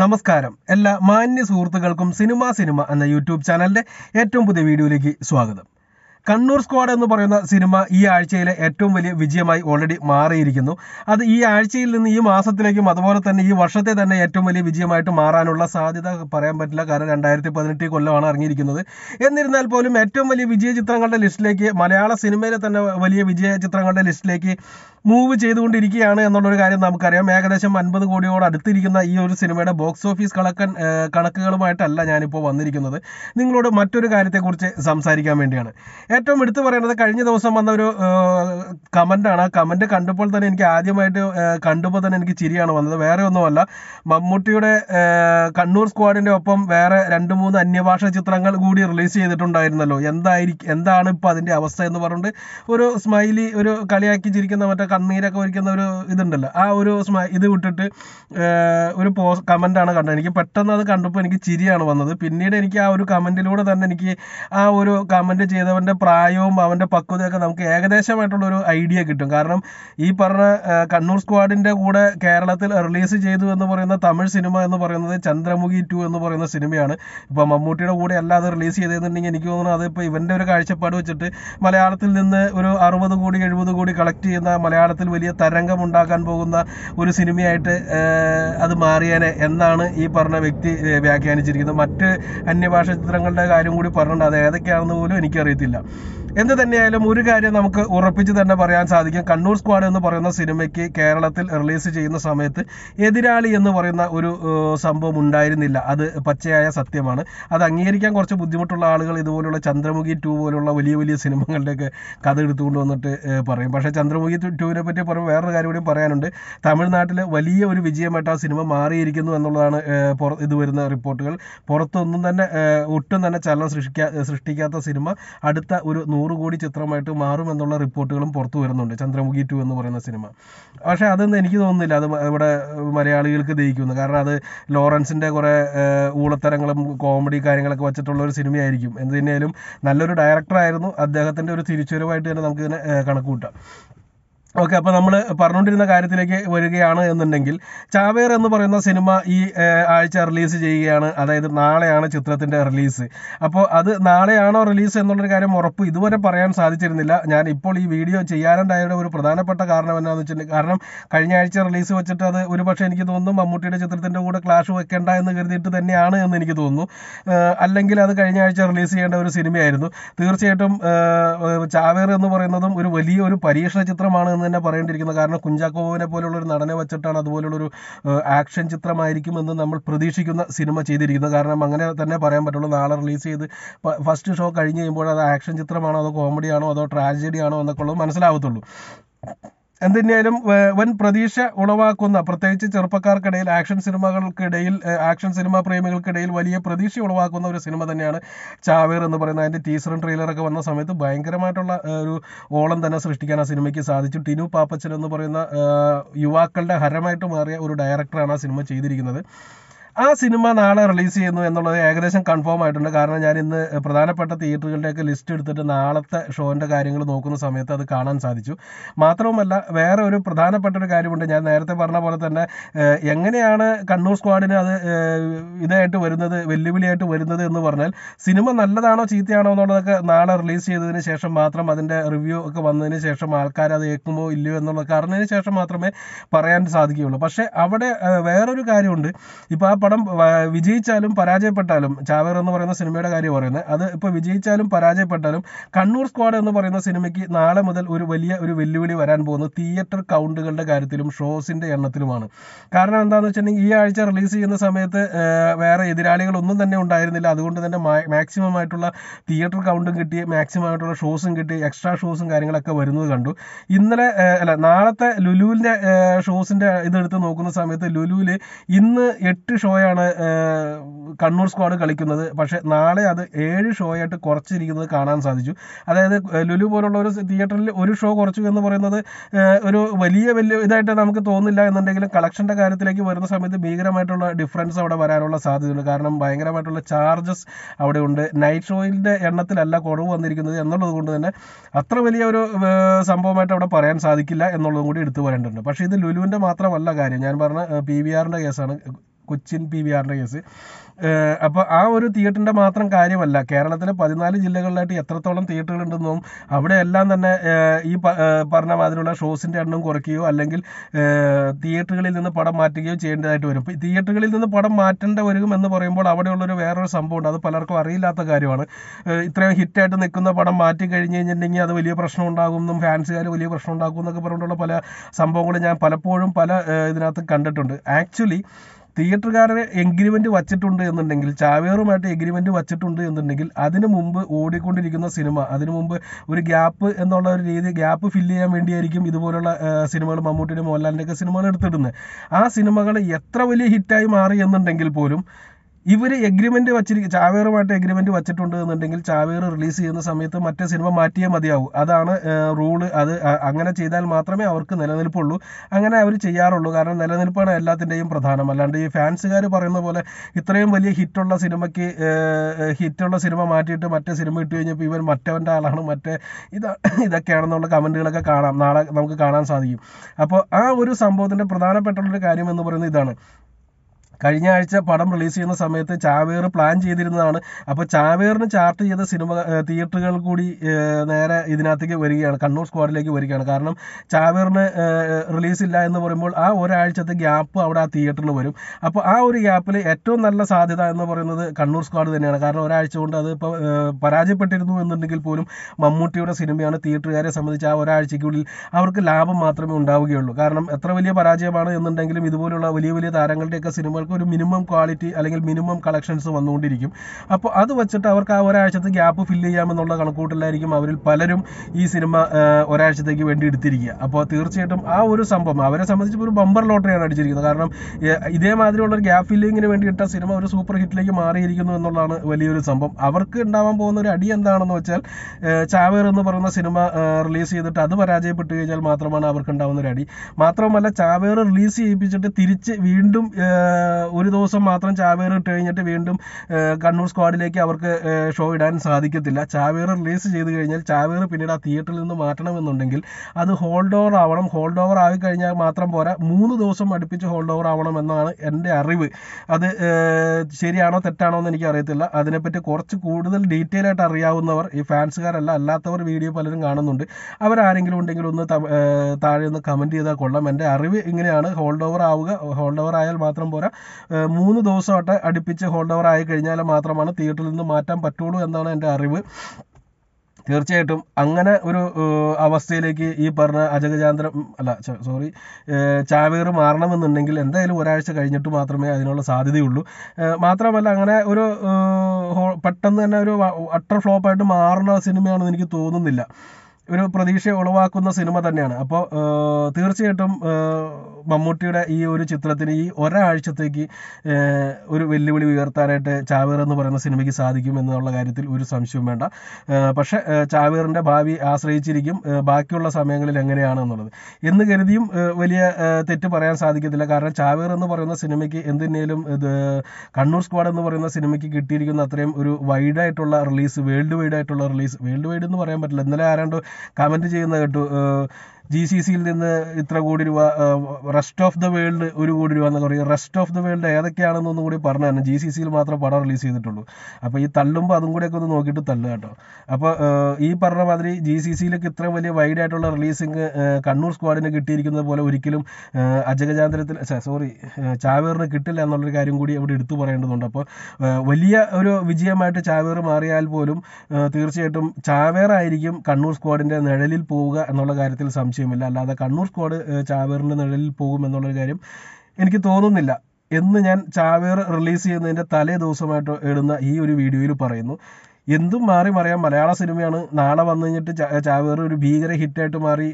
നമസ്കാരം എല്ലാ മാന്യ സുഹൃത്തുക്കൾക്കും സിനിമ സിനിമ എന്ന യൂട്യൂബ് ചാനലിന്റെ ഏറ്റവും പുതിയ വീഡിയോയിലേക്ക് സ്വാഗതം കണ്ണൂർ സ്ക്വാഡ് എന്ന് പറയുന്ന സിനിമ ഈ ആഴ്ചയിലെ ഏറ്റവും വലിയ വിജയമായി ഓൾറെഡി മാറിയിരിക്കുന്നു അത് ഈ ആഴ്ചയിൽ നിന്ന് ഈ മാസത്തിലേക്കും അതുപോലെ തന്നെ ഈ വർഷത്തെ തന്നെ ഏറ്റവും വലിയ വിജയമായിട്ട് മാറാനുള്ള സാധ്യത പറയാൻ പറ്റില്ല കാരണം രണ്ടായിരത്തി പതിനെട്ട് കൊല്ലമാണ് ഇറങ്ങിയിരിക്കുന്നത് എന്നിരുന്നാൽ പോലും ഏറ്റവും വലിയ വിജയ ചിത്രങ്ങളുടെ ലിസ്റ്റിലേക്ക് മലയാള സിനിമയിലെ തന്നെ വലിയ വിജയ ചിത്രങ്ങളുടെ ലിസ്റ്റിലേക്ക് മൂവ് ചെയ്തുകൊണ്ടിരിക്കുകയാണ് എന്നുള്ളൊരു കാര്യം നമുക്കറിയാം ഏകദേശം അൻപത് കോടിയോട് അടുത്തിരിക്കുന്ന ഈ ഒരു സിനിമയുടെ ബോക്സ് ഓഫീസ് കണക്കൻ കണക്കുകളുമായിട്ടല്ല ഞാനിപ്പോൾ വന്നിരിക്കുന്നത് നിങ്ങളോട് മറ്റൊരു കാര്യത്തെക്കുറിച്ച് സംസാരിക്കാൻ വേണ്ടിയാണ് ഏറ്റവും എടുത്തു പറയേണ്ടത് കഴിഞ്ഞ ദിവസം വന്ന ഒരു കമന്റ് ആണ് ആ കമന്റ് കണ്ടപ്പോൾ തന്നെ എനിക്ക് ആദ്യമായിട്ട് കണ്ടപ്പോൾ തന്നെ എനിക്ക് ചിരിയാണ് വന്നത് വേറെ ഒന്നുമല്ല മമ്മൂട്ടിയുടെ കണ്ണൂർ സ്ക്വാഡിന്റെ ഒപ്പം വേറെ രണ്ട് മൂന്ന് അന്യഭാഷ ചിത്രങ്ങൾ കൂടി റിലീസ് ചെയ്തിട്ടുണ്ടായിരുന്നല്ലോ എന്തായിരിക്കും എന്താണ് ഇപ്പൊ അതിന്റെ അവസ്ഥ എന്ന് പറഞ്ഞിട്ട് ഒരു സ്മൈലി ഒരു കളിയാക്കി ചിരിക്കുന്ന മറ്റേ കണ്ണീരൊക്കെ ഒരിക്കുന്ന ഒരു ഇതുണ്ടല്ലോ ആ ഒരു സ്മൈ ഇത് വിട്ടിട്ട് ഒരു പോസ് കമന്റ് ആണ് കണ്ടത് എനിക്ക് പെട്ടെന്ന് അത് കണ്ടപ്പോൾ എനിക്ക് ചിരിയാണ് വന്നത് പിന്നീട് എനിക്ക് ആ ഒരു കമന്റിലൂടെ തന്നെ എനിക്ക് ആ ഒരു കമന്റ് ചെയ്തവന്റെ പ്രായവും അവൻ്റെ പക്വതയൊക്കെ നമുക്ക് ഏകദേശമായിട്ടുള്ള ഒരു ഐഡിയ കിട്ടും കാരണം ഈ പറഞ്ഞ കണ്ണൂർ സ്ക്വാഡിൻ്റെ കൂടെ കേരളത്തിൽ റിലീസ് ചെയ്തു എന്ന് പറയുന്ന തമിഴ് സിനിമ എന്ന് പറയുന്നത് ചന്ദ്രമുഖി ടു എന്ന് പറയുന്ന സിനിമയാണ് ഇപ്പോൾ മമ്മൂട്ടിയുടെ കൂടെ അല്ല അത് റിലീസ് ചെയ്തതെന്നുണ്ടെങ്കിൽ എനിക്ക് തോന്നുന്നു അതിപ്പോൾ ഇവൻ്റെ ഒരു കാഴ്ചപ്പാട് വെച്ചിട്ട് മലയാളത്തിൽ നിന്ന് ഒരു അറുപത് കോടി എഴുപത് കോടി കളക്ട് ചെയ്യുന്ന മലയാളത്തിൽ വലിയ തരംഗം ഉണ്ടാക്കാൻ പോകുന്ന ഒരു സിനിമയായിട്ട് അത് മാറിയേനെ എന്നാണ് ഈ പറഞ്ഞ വ്യക്തി വ്യാഖ്യാനിച്ചിരിക്കുന്നത് മറ്റ് അന്യഭാഷ ചിത്രങ്ങളുടെ കാര്യം കൂടി പറഞ്ഞിട്ടുണ്ട് അത് ഏതൊക്കെയാണെന്ന് പോലും എനിക്കറിയത്തില്ല എന്ത് തന്നെയായാലും ഒരു കാര്യം നമുക്ക് ഉറപ്പിച്ച് തന്നെ പറയാൻ സാധിക്കും കണ്ണൂർ സ്ക്വാഡ് എന്ന് പറയുന്ന സിനിമയ്ക്ക് കേരളത്തിൽ റിലീസ് ചെയ്യുന്ന സമയത്ത് എതിരാളി എന്ന് പറയുന്ന ഒരു സംഭവം ഉണ്ടായിരുന്നില്ല അത് പച്ചയായ സത്യമാണ് അത് അംഗീകരിക്കാൻ കുറച്ച് ബുദ്ധിമുട്ടുള്ള ആളുകൾ ഇതുപോലുള്ള ചന്ദ്രമുഖി ടു പോലുള്ള വലിയ വലിയ സിനിമകളുടെയൊക്കെ കഥ എടുത്തുകൊണ്ട് വന്നിട്ട് പറയും പക്ഷേ ചന്ദ്രമുഖി ടുവിനെ പറ്റി പറയുമ്പോൾ വേറൊരു കാര്യം കൂടി പറയാനുണ്ട് തമിഴ്നാട്ടിൽ വലിയ ഒരു വിജയമായിട്ട് ആ സിനിമ മാറിയിരിക്കുന്നു എന്നുള്ളതാണ് ഇത് വരുന്ന റിപ്പോർട്ടുകൾ പുറത്തൊന്നും തന്നെ ഒട്ടും തന്നെ ചലനം സൃഷ്ടിക്കാ സൃഷ്ടിക്കാത്ത സിനിമ അടുത്ത ഒരു നൂറ് കോടി ചിത്രമായിട്ട് മാറുമെന്നുള്ള റിപ്പോർട്ടുകളും പുറത്തു വരുന്നുണ്ട് ചന്ദ്രമുഖി ടു എന്ന് പറയുന്ന സിനിമ പക്ഷേ അതൊന്നും എനിക്ക് തോന്നുന്നില്ല അത് ഇവിടെ മലയാളികൾക്ക് ദഹിക്കുന്നു കാരണം അത് ലോറൻസിൻ്റെ കുറേ ഊളത്തരങ്ങളും കോമഡി കാര്യങ്ങളൊക്കെ വെച്ചിട്ടുള്ള ഒരു സിനിമയായിരിക്കും എന്ത് തന്നെയായാലും നല്ലൊരു ഡയറക്ടറായിരുന്നു അദ്ദേഹത്തിൻ്റെ ഒരു തിരിച്ചുവരവായിട്ട് തന്നെ നമുക്ക് ഇതിനെ കണക്ക് കൂട്ടാം ഓക്കെ അപ്പോൾ നമ്മൾ പറഞ്ഞുകൊണ്ടിരുന്ന കാര്യത്തിലേക്ക് വരികയാണ് എന്നുണ്ടെങ്കിൽ ചാവേർ എന്ന് പറയുന്ന സിനിമ ഈ ആഴ്ച റിലീസ് ചെയ്യുകയാണ് അതായത് നാളെയാണ് ചിത്രത്തിൻ്റെ റിലീസ് അപ്പോൾ അത് നാളെയാണോ റിലീസ് എന്നുള്ളൊരു കാര്യം ഉറപ്പ് ഇതുവരെ പറയാൻ സാധിച്ചിരുന്നില്ല ഞാൻ ഇപ്പോൾ ഈ വീഡിയോ ചെയ്യാനുണ്ടായ ഒരു പ്രധാനപ്പെട്ട കാരണം എന്താണെന്ന് വെച്ചിട്ടുണ്ടെങ്കിൽ കാരണം കഴിഞ്ഞ ആഴ്ച റിലീസ് വെച്ചിട്ട് അത് ഒരു എനിക്ക് തോന്നുന്നു മമ്മൂട്ടിയുടെ ചിത്രത്തിൻ്റെ കൂടെ ക്ലാഷ് വെക്കേണ്ട എന്ന് കരുതിയിട്ട് തന്നെയാണ് എന്ന് എനിക്ക് തോന്നുന്നു അല്ലെങ്കിൽ അത് കഴിഞ്ഞ ആഴ്ച റിലീസ് ചെയ്യേണ്ട ഒരു സിനിമയായിരുന്നു തീർച്ചയായിട്ടും ചാവേർ എന്ന് പറയുന്നതും ഒരു വലിയ ഒരു പരീക്ഷണ ചിത്രമാണ് എന്ന് തന്നെ പറയേണ്ടിയിരിക്കുന്നത് കാരണം കുഞ്ചാക്കോവിനെ പോലുള്ള ഒരു നടനെ വെച്ചിട്ടാണ് അതുപോലുള്ളൊരു ആക്ഷൻ ചിത്രമായിരിക്കും എന്ന് നമ്മൾ പ്രതീക്ഷിക്കുന്ന സിനിമ ചെയ്തിരിക്കുന്നത് കാരണം അങ്ങനെ തന്നെ പറയാൻ പറ്റുള്ളൂ നാളെ റിലീസ് ചെയ്ത് ഫസ്റ്റ് ഷോ കഴിഞ്ഞ് കഴിയുമ്പോൾ അത് ആക്ഷൻ ചിത്രമാണോ അതോ കോമഡിയാണോ അതോ ട്രാജഡിയാണോ എന്നൊക്കെ ഉള്ളത് മനസ്സിലാവത്തുള്ളൂ എന്തിനായാലും വൻ പ്രതീക്ഷ ഉളവാക്കുന്ന പ്രത്യേകിച്ച് ചെറുപ്പക്കാർക്കിടയിൽ ആക്ഷൻ സിനിമകൾക്കിടയിൽ ആക്ഷൻ സിനിമ പ്രേമികൾക്കിടയിൽ വലിയ പ്രതീക്ഷ ഉളവാക്കുന്ന ഒരു സിനിമ തന്നെയാണ് ചാവേർ എന്ന് പറയുന്നത് അതിൻ്റെ ടീസറും ട്രെയിലറൊക്കെ വന്ന സമയത്ത് ഭയങ്കരമായിട്ടുള്ള ഒരു ഓളം തന്നെ സൃഷ്ടിക്കാൻ ആ സിനിമയ്ക്ക് സാധിച്ചു ടിനു പാപ്പച്ചൻ എന്ന് പറയുന്ന യുവാക്കളുടെ ഹരമായിട്ട് മാറിയ ഒരു ഡയറക്ടറാണ് ആ സിനിമ ചെയ്തിരിക്കുന്നത് ആ സിനിമ നാളെ റിലീസ് ചെയ്യുന്നു എന്നുള്ളത് ഏകദേശം കൺഫേം ആയിട്ടുണ്ട് കാരണം ഞാൻ ഇന്ന് പ്രധാനപ്പെട്ട തിയേറ്ററുകളുടെയൊക്കെ ലിസ്റ്റ് എടുത്തിട്ട് നാളത്തെ ഷോൻ്റെ കാര്യങ്ങൾ നോക്കുന്ന സമയത്ത് അത് കാണാൻ സാധിച്ചു മാത്രവുമല്ല വേറെ ഒരു പ്രധാനപ്പെട്ട ഒരു കാര്യമുണ്ട് ഞാൻ നേരത്തെ പറഞ്ഞ പോലെ തന്നെ എങ്ങനെയാണ് കണ്ണൂർ സ്ക്വാഡിന് അത് ഇതായിട്ട് വരുന്നത് വെല്ലുവിളിയായിട്ട് വരുന്നത് എന്ന് പറഞ്ഞാൽ സിനിമ നല്ലതാണോ ചീത്തയാണോ എന്നുള്ളതൊക്കെ നാളെ റിലീസ് ചെയ്തതിന് ശേഷം മാത്രം അതിൻ്റെ റിവ്യൂ ഒക്കെ വന്നതിന് ശേഷം ആൾക്കാർ അത് ഏൽക്കുമോ ഇല്ലയോ എന്നുള്ള അറിഞ്ഞതിന് ശേഷം മാത്രമേ പറയാൻ സാധിക്കുകയുള്ളൂ പക്ഷേ അവിടെ വേറൊരു കാര്യമുണ്ട് ഇപ്പോൾ ആ പടം വിജയിച്ചാലും പരാജയപ്പെട്ടാലും ചാവേർ എന്ന് പറയുന്ന സിനിമയുടെ കാര്യം പറയുന്നത് അത് ഇപ്പോൾ വിജയിച്ചാലും പരാജയപ്പെട്ടാലും കണ്ണൂർ സ്ക്വാഡ് എന്ന് പറയുന്ന സിനിമയ്ക്ക് നാളെ മുതൽ ഒരു വലിയ ഒരു വെല്ലുവിളി വരാൻ പോകുന്നത് തിയേറ്റർ കൗണ്ടുകളുടെ കാര്യത്തിലും ഷോസിന്റെ എണ്ണത്തിലുമാണ് കാരണം എന്താണെന്ന് വെച്ചിട്ടുണ്ടെങ്കിൽ ഈ ആഴ്ച റിലീസ് ചെയ്യുന്ന സമയത്ത് വേറെ എതിരാളികളൊന്നും തന്നെ ഉണ്ടായിരുന്നില്ല അതുകൊണ്ട് തന്നെ മാക്സിമം ആയിട്ടുള്ള തിയേറ്റർ കൗണ്ടും കിട്ടി മാക്സിമം ആയിട്ടുള്ള ഷോസും കിട്ടി എക്സ്ട്രാ ഷോസും കാര്യങ്ങളൊക്കെ വരുന്നത് കണ്ടു ഇന്നലെ അല്ല നാളത്തെ ലുലുവിൻ്റെ ഷോസിൻ്റെ ഇതെടുത്ത് നോക്കുന്ന സമയത്ത് ലുലുവിൽ ഇന്ന് എട്ട് ഷോ ഷോയാണ് കണ്ണൂർ സ്ക്വാഡ് കളിക്കുന്നത് പക്ഷേ നാളെ അത് ഏഴ് ഷോ ആയിട്ട് കുറച്ചിരിക്കുന്നത് കാണാൻ സാധിച്ചു അതായത് ലുലു പോലുള്ള ഒരു തിയേറ്ററിൽ ഒരു ഷോ കുറച്ചു എന്ന് പറയുന്നത് ഒരു വലിയ വലിയ ഇതായിട്ട് നമുക്ക് തോന്നില്ല എന്നുണ്ടെങ്കിലും കളക്ഷൻ്റെ കാര്യത്തിലേക്ക് വരുന്ന സമയത്ത് ഭീകരമായിട്ടുള്ള ഡിഫറൻസ് അവിടെ വരാനുള്ള സാധ്യതയുണ്ട് കാരണം ഭയങ്കരമായിട്ടുള്ള ചാർജസ് അവിടെ ഉണ്ട് നൈറ്റ് ഷോയിൻ്റെ എണ്ണത്തിലല്ല കുറവ് വന്നിരിക്കുന്നത് എന്നുള്ളത് കൊണ്ട് തന്നെ അത്ര വലിയ ഒരു സംഭവമായിട്ട് അവിടെ പറയാൻ സാധിക്കില്ല എന്നുള്ളതും കൂടി എടുത്തു പറയേണ്ടതുണ്ട് പക്ഷേ ഇത് ലുലുവിൻ്റെ മാത്രമല്ല കാര്യം ഞാൻ പറഞ്ഞ പി വി ആറിൻ്റെ കേസാണ് കൊച്ചിൻ പി വി ആറിൻ്റെ കേസ് അപ്പോൾ ആ ഒരു തിയേറ്ററിൻ്റെ മാത്രം കാര്യമല്ല കേരളത്തിലെ പതിനാല് ജില്ലകളിലായിട്ട് എത്രത്തോളം ഉണ്ടെന്നും അവിടെ എല്ലാം തന്നെ ഈ പറഞ്ഞ മാതിരിയുള്ള ഷോസിൻ്റെ എണ്ണം കുറയ്ക്കുകയോ അല്ലെങ്കിൽ തിയേറ്ററുകളിൽ നിന്ന് പടം മാറ്റുകയോ ചെയ്യേണ്ടതായിട്ട് വരും തിയേറ്ററുകളിൽ നിന്ന് പടം മാറ്റേണ്ട വരും എന്ന് പറയുമ്പോൾ അവിടെയുള്ളൊരു വേറൊരു സംഭവമുണ്ട് അത് പലർക്കും അറിയില്ലാത്ത കാര്യമാണ് ഇത്രയും ഹിറ്റായിട്ട് നിൽക്കുന്ന പടം മാറ്റി കഴിഞ്ഞ് കഴിഞ്ഞിട്ടുണ്ടെങ്കിൽ അത് വലിയ പ്രശ്നം ഉണ്ടാകും എന്നും ഫാൻസുകാർ വലിയ പ്രശ്നം ഉണ്ടാക്കും എന്നൊക്കെ പറഞ്ഞിട്ടുള്ള പല സംഭവങ്ങളും ഞാൻ പലപ്പോഴും പല ഇതിനകത്ത് കണ്ടിട്ടുണ്ട് ആക്ച്വലി തിയേറ്ററുകാരുടെ എഗ്രിമെന്റ് വച്ചിട്ടുണ്ട് എന്നുണ്ടെങ്കിൽ ചാവേറുമായിട്ട് എഗ്രിമെന്റ് വച്ചിട്ടുണ്ട് എന്നുണ്ടെങ്കിൽ അതിനു മുമ്പ് ഓടിക്കൊണ്ടിരിക്കുന്ന സിനിമ അതിനു മുമ്പ് ഒരു ഗ്യാപ്പ് എന്നുള്ള ഒരു രീതി ഗ്യാപ്പ് ഫില്ല് ചെയ്യാൻ വേണ്ടിയായിരിക്കും ഇതുപോലുള്ള സിനിമകൾ മമ്മൂട്ടിയുടെ മോഹൻലാലിൻ്റെയൊക്കെ സിനിമകൾ എടുത്തിടുന്നത് ആ സിനിമകൾ എത്ര വലിയ ഹിറ്റായി മാറി എന്നുണ്ടെങ്കിൽ പോലും ഇവർ എഗ്രിമെന്റ് വച്ചിരിക്കും ചാവേറുമായിട്ട് എഗ്രിമെന്റ് വച്ചിട്ടുണ്ട് എന്നുണ്ടെങ്കിൽ ചാവേർ റിലീസ് ചെയ്യുന്ന സമയത്ത് മറ്റേ സിനിമ മാറ്റിയേ മതിയാവൂ അതാണ് റൂള് അത് അങ്ങനെ ചെയ്താൽ മാത്രമേ അവർക്ക് നിലനിൽപ്പുള്ളൂ അങ്ങനെ അവർ ചെയ്യാറുള്ളൂ കാരണം നിലനിൽപ്പാണ് എല്ലാത്തിൻ്റെയും പ്രധാനം അല്ലാണ്ട് ഈ ഫാൻസുകാർ പറയുന്ന പോലെ ഇത്രയും വലിയ ഹിറ്റുള്ള സിനിമയ്ക്ക് ഹിറ്റുള്ള സിനിമ മാറ്റിയിട്ട് മറ്റേ സിനിമ ഇട്ട് കഴിഞ്ഞപ്പോൾ ഇവൻ മറ്റവൻ്റെ ആളാണ് മറ്റേ ഇതാ ഇതൊക്കെയാണെന്നുള്ള കമൻറ്റുകളൊക്കെ കാണാം നാളെ നമുക്ക് കാണാൻ സാധിക്കും അപ്പോൾ ആ ഒരു സംഭവത്തിൻ്റെ പ്രധാനപ്പെട്ടുള്ളൊരു കാര്യം എന്ന് പറയുന്നത് ഇതാണ് കഴിഞ്ഞ ആഴ്ച പടം റിലീസ് ചെയ്യുന്ന സമയത്ത് ചാവേർ പ്ലാൻ ചെയ്തിരുന്നതാണ് അപ്പോൾ ചാവേറിന് ചാർട്ട് ചെയ്ത സിനിമ തിയേറ്ററുകൾ കൂടി നേരെ ഇതിനകത്തേക്ക് വരികയാണ് കണ്ണൂർ സ്ക്വാഡിലേക്ക് വരികയാണ് കാരണം ചാവേറിന് റിലീസ് ഇല്ല എന്ന് പറയുമ്പോൾ ആ ഒരാഴ്ചത്തെ ഗ്യാപ്പ് അവിടെ ആ തിയേറ്ററിൽ വരും അപ്പോൾ ആ ഒരു ഗ്യാപ്പിൽ ഏറ്റവും നല്ല സാധ്യത എന്ന് പറയുന്നത് കണ്ണൂർ സ്ക്വാഡ് തന്നെയാണ് കാരണം ഒരാഴ്ച കൊണ്ട് അത് ഇപ്പോൾ പരാജയപ്പെട്ടിരുന്നു എന്നുണ്ടെങ്കിൽ പോലും മമ്മൂട്ടിയുടെ സിനിമയാണ് തിയേറ്ററുകാരെ സംബന്ധിച്ച് ആ ഒരാഴ്ചയ്ക്കുള്ളിൽ അവർക്ക് ലാഭം മാത്രമേ ഉണ്ടാവുകയുള്ളൂ കാരണം എത്ര വലിയ പരാജയമാണ് എന്നുണ്ടെങ്കിലും ഇതുപോലുള്ള വലിയ വലിയ താരങ്ങളുടെയൊക്കെ സിനിമകൾ അവർക്ക് ഒരു മിനിമം ക്വാളിറ്റി അല്ലെങ്കിൽ മിനിമം കളക്ഷൻസ് വന്നുകൊണ്ടിരിക്കും അപ്പോൾ അത് വെച്ചിട്ട് അവർക്ക് ആ ഒരാഴ്ചത്തെ ഗ്യാപ്പ് ഫില്ല് ചെയ്യാമെന്നുള്ള കണക്കൂട്ടിലായിരിക്കും അവരിൽ പലരും ഈ സിനിമ ഒരാഴ്ചത്തേക്ക് വേണ്ടി എടുത്തിരിക്കുക അപ്പോൾ തീർച്ചയായിട്ടും ആ ഒരു സംഭവം അവരെ സംബന്ധിച്ച് ഒരു ബമ്പർ ലോട്ടറിയാണ് അടിച്ചിരിക്കുന്നത് കാരണം ഇതേമാതിരിയുള്ള ഒരു ഗ്യാപ്പ് ഫില്ലിങ്ങിന് വേണ്ടി ഇട്ട സിനിമ ഒരു സൂപ്പർ ഹിറ്റിലേക്ക് മാറിയിരിക്കുന്നു എന്നുള്ളതാണ് വലിയൊരു സംഭവം അവർക്ക് ഉണ്ടാവാൻ പോകുന്ന ഒരു അടി എന്താണെന്ന് വെച്ചാൽ ചാവേർ എന്ന് പറയുന്ന സിനിമ റിലീസ് ചെയ്തിട്ട് അത് പരാജയപ്പെട്ടു കഴിഞ്ഞാൽ മാത്രമാണ് അവർക്ക് ഉണ്ടാവുന്ന ഒരു അടി മാത്രമല്ല ചാവേർ റിലീസ് ചെയ്യിപ്പിച്ചിട്ട് തിരിച്ച് വീണ്ടും ഒരു ദിവസം മാത്രം ചാവേർ ഇട്ട് കഴിഞ്ഞിട്ട് വീണ്ടും കണ്ണൂർ സ്ക്വാഡിലേക്ക് അവർക്ക് ഷോ ഇടാൻ സാധിക്കത്തില്ല ചാവേർ റിലീസ് ചെയ്ത് കഴിഞ്ഞാൽ ചാവേർ പിന്നീട് ആ തിയേറ്ററിൽ നിന്ന് മാറ്റണമെന്നുണ്ടെങ്കിൽ അത് ഹോൾഡ് ഓവർ ആവണം ഹോൾഡ് ഓവർ ആയി കഴിഞ്ഞാൽ മാത്രം പോരാ മൂന്ന് ദിവസം അടുപ്പിച്ച് ഹോൾഡ് ഓവർ ആവണം എന്നാണ് എൻ്റെ അറിവ് അത് ശരിയാണോ തെറ്റാണോ എന്ന് എനിക്ക് അറിയത്തില്ല അതിനെപ്പറ്റി കുറച്ച് കൂടുതൽ ഡീറ്റെയിൽ ആയിട്ട് അറിയാവുന്നവർ ഈ ഫാൻസുകാരല്ല അല്ലാത്തവർ വീഡിയോ പലരും കാണുന്നുണ്ട് അവരാരെങ്കിലും ഉണ്ടെങ്കിൽ ഒന്ന് താഴെ ഒന്ന് കമൻറ്റ് ചെയ്താൽ കൊള്ളാം എൻ്റെ അറിവ് ഇങ്ങനെയാണ് ഹോൾഡ് ഓവർ ആവുക ഹോൾഡ് ഓവർ ആയാൽ മാത്രം പോരാ മൂന്ന് ദിവസമായിട്ട് അടുപ്പിച്ച് ഹോൾഡ് ഓവർ ആയി കഴിഞ്ഞാൽ മാത്രമാണ് തിയേറ്ററിൽ നിന്ന് മാറ്റാൻ പറ്റുള്ളൂ എന്നാണ് എൻ്റെ അറിവ് തീർച്ചയായിട്ടും അങ്ങനെ ഒരു അവസ്ഥയിലേക്ക് ഈ പറഞ്ഞ അജഗജാന്തരം അല്ല സോറി ചാവേർ മാറണമെന്നുണ്ടെങ്കിൽ എന്തായാലും ഒരാഴ്ച കഴിഞ്ഞിട്ട് മാത്രമേ അതിനുള്ള സാധ്യതയുള്ളൂ മാത്രമല്ല അങ്ങനെ ഒരു പെട്ടെന്ന് തന്നെ ഒരു അട്ടർ ഫ്ലോപ്പായിട്ട് മാറുന്ന സിനിമയാണെന്ന് എനിക്ക് തോന്നുന്നില്ല ഒരു പ്രതീക്ഷ ഉളവാക്കുന്ന സിനിമ തന്നെയാണ് അപ്പോൾ തീർച്ചയായിട്ടും മമ്മൂട്ടിയുടെ ഈ ഒരു ചിത്രത്തിന് ഈ ഒരാഴ്ചത്തേക്ക് ഒരു വെല്ലുവിളി ഉയർത്താനായിട്ട് ചാവേർ എന്ന് പറയുന്ന സിനിമയ്ക്ക് സാധിക്കും എന്നുള്ള കാര്യത്തിൽ ഒരു സംശയവും വേണ്ട പക്ഷേ ചാവേറിന്റെ ഭാവി ആശ്രയിച്ചിരിക്കും ബാക്കിയുള്ള സമയങ്ങളിൽ എങ്ങനെയാണ് എന്നുള്ളത് എന്ന് കരുതിയും വലിയ തെറ്റ് പറയാൻ സാധിക്കത്തില്ല കാരണം ചാവേർ എന്ന് പറയുന്ന സിനിമയ്ക്ക് എന്തിനേലും ഇത് കണ്ണൂർ സ്ക്വാഡ് എന്ന് പറയുന്ന സിനിമയ്ക്ക് കിട്ടിയിരിക്കുന്ന അത്രയും ഒരു വൈഡായിട്ടുള്ള റിലീസ് വേൾഡ് വൈഡ് ആയിട്ടുള്ള റിലീസ് വേൾഡ് വൈഡ് എന്ന് പറയാൻ പറ്റില്ല ഇന്നലെ ആരാണ്ട് കമൻറ്റ് ചെയ്യുന്ന കേട്ടു ജി സി സിയിൽ നിന്ന് ഇത്ര കോടി രൂപ റെസ്റ്റ് ഓഫ് ദ വേൾഡ് ഒരു കോടി രൂപ എന്നൊക്കെ പറയും റെസ്റ്റ് ഓഫ് ദ വേൾഡ് ഏതൊക്കെയാണെന്നൊന്നും കൂടി പറഞ്ഞു തന്നെ ജി സി സിയിൽ മാത്രം പടം റിലീസ് ചെയ്തിട്ടുള്ളൂ അപ്പോൾ ഈ തള്ളുമ്പോൾ അതും കൂടെയൊക്കെ ഒന്ന് നോക്കിയിട്ട് തള്ളുക കേട്ടോ അപ്പോൾ ഈ പറഞ്ഞ മാതിരി ജി സി സിയിലേക്ക് ഇത്ര വലിയ വൈഡ് ആയിട്ടുള്ള റിലീസിങ് കണ്ണൂർ സ്ക്വാഡിന് കിട്ടിയിരിക്കുന്നത് പോലെ ഒരിക്കലും അജഗജാന്തരത്തിൽ സോറി ചാവേറിന് കിട്ടില്ല എന്നുള്ളൊരു കാര്യം കൂടി ഇവിടെ എടുത്തു പറയേണ്ടതുണ്ട് അപ്പോൾ വലിയ ഒരു വിജയമായിട്ട് ചാവേർ മാറിയാൽ പോലും തീർച്ചയായിട്ടും ചാവേറായിരിക്കും കണ്ണൂർ സ്ക്വാഡിൻ്റെ നിഴലിൽ പോവുക എന്നുള്ള കാര്യത്തിൽ സംശയം സംശയമില്ല അല്ലാതെ കണ്ണൂർ സ്ക്വാഡ് ചാവേറിൻ്റെ നിഴലിൽ പോകും എന്നുള്ളൊരു കാര്യം എനിക്ക് തോന്നുന്നില്ല എന്ന് ഞാൻ ചാവേർ റിലീസ് ചെയ്യുന്നതിൻ്റെ തലേ ദിവസമായിട്ട് ഇടുന്ന ഈ ഒരു വീഡിയോയിൽ പറയുന്നു എന്തും മാറി മറിയാം മലയാള സിനിമയാണ് നാളെ വന്നു കഴിഞ്ഞിട്ട് ചാവേർ ഒരു ഭീകര ഹിറ്റായിട്ട് മാറി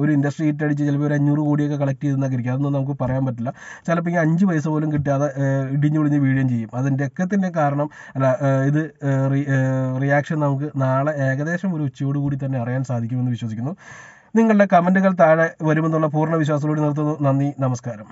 ഒരു ഇൻഡസ്ട്രി ഹിറ്റ് അടിച്ച് ചിലപ്പോൾ ഒരു അഞ്ഞൂറ് കോടിയൊക്കെ കളക്ട് ചെയ്തെന്നൊക്കെ ഇരിക്കും അതൊന്നും നമുക്ക് പറയാൻ പറ്റില്ല ചിലപ്പോൾ ഈ അഞ്ച് പൈസ പോലും കിട്ടാതെ ഇടിഞ്ഞു വിളിഞ്ഞ് വീഴുകയും ചെയ്യും അതിൻ്റെ ഒക്കത്തിൻ്റെ കാരണം അല്ല ഇത് റിയാക്ഷൻ നമുക്ക് നാളെ ഏകദേശം ഒരു ഉച്ചയോടുകൂടി തന്നെ അറിയാൻ സാധിക്കുമെന്ന് വിശ്വസിക്കുന്നു നിങ്ങളുടെ കമൻറ്റുകൾ താഴെ വരുമെന്നുള്ള പൂർണ്ണ വിശ്വാസത്തോടെ നിർത്തുന്നു നന്ദി നമസ്കാരം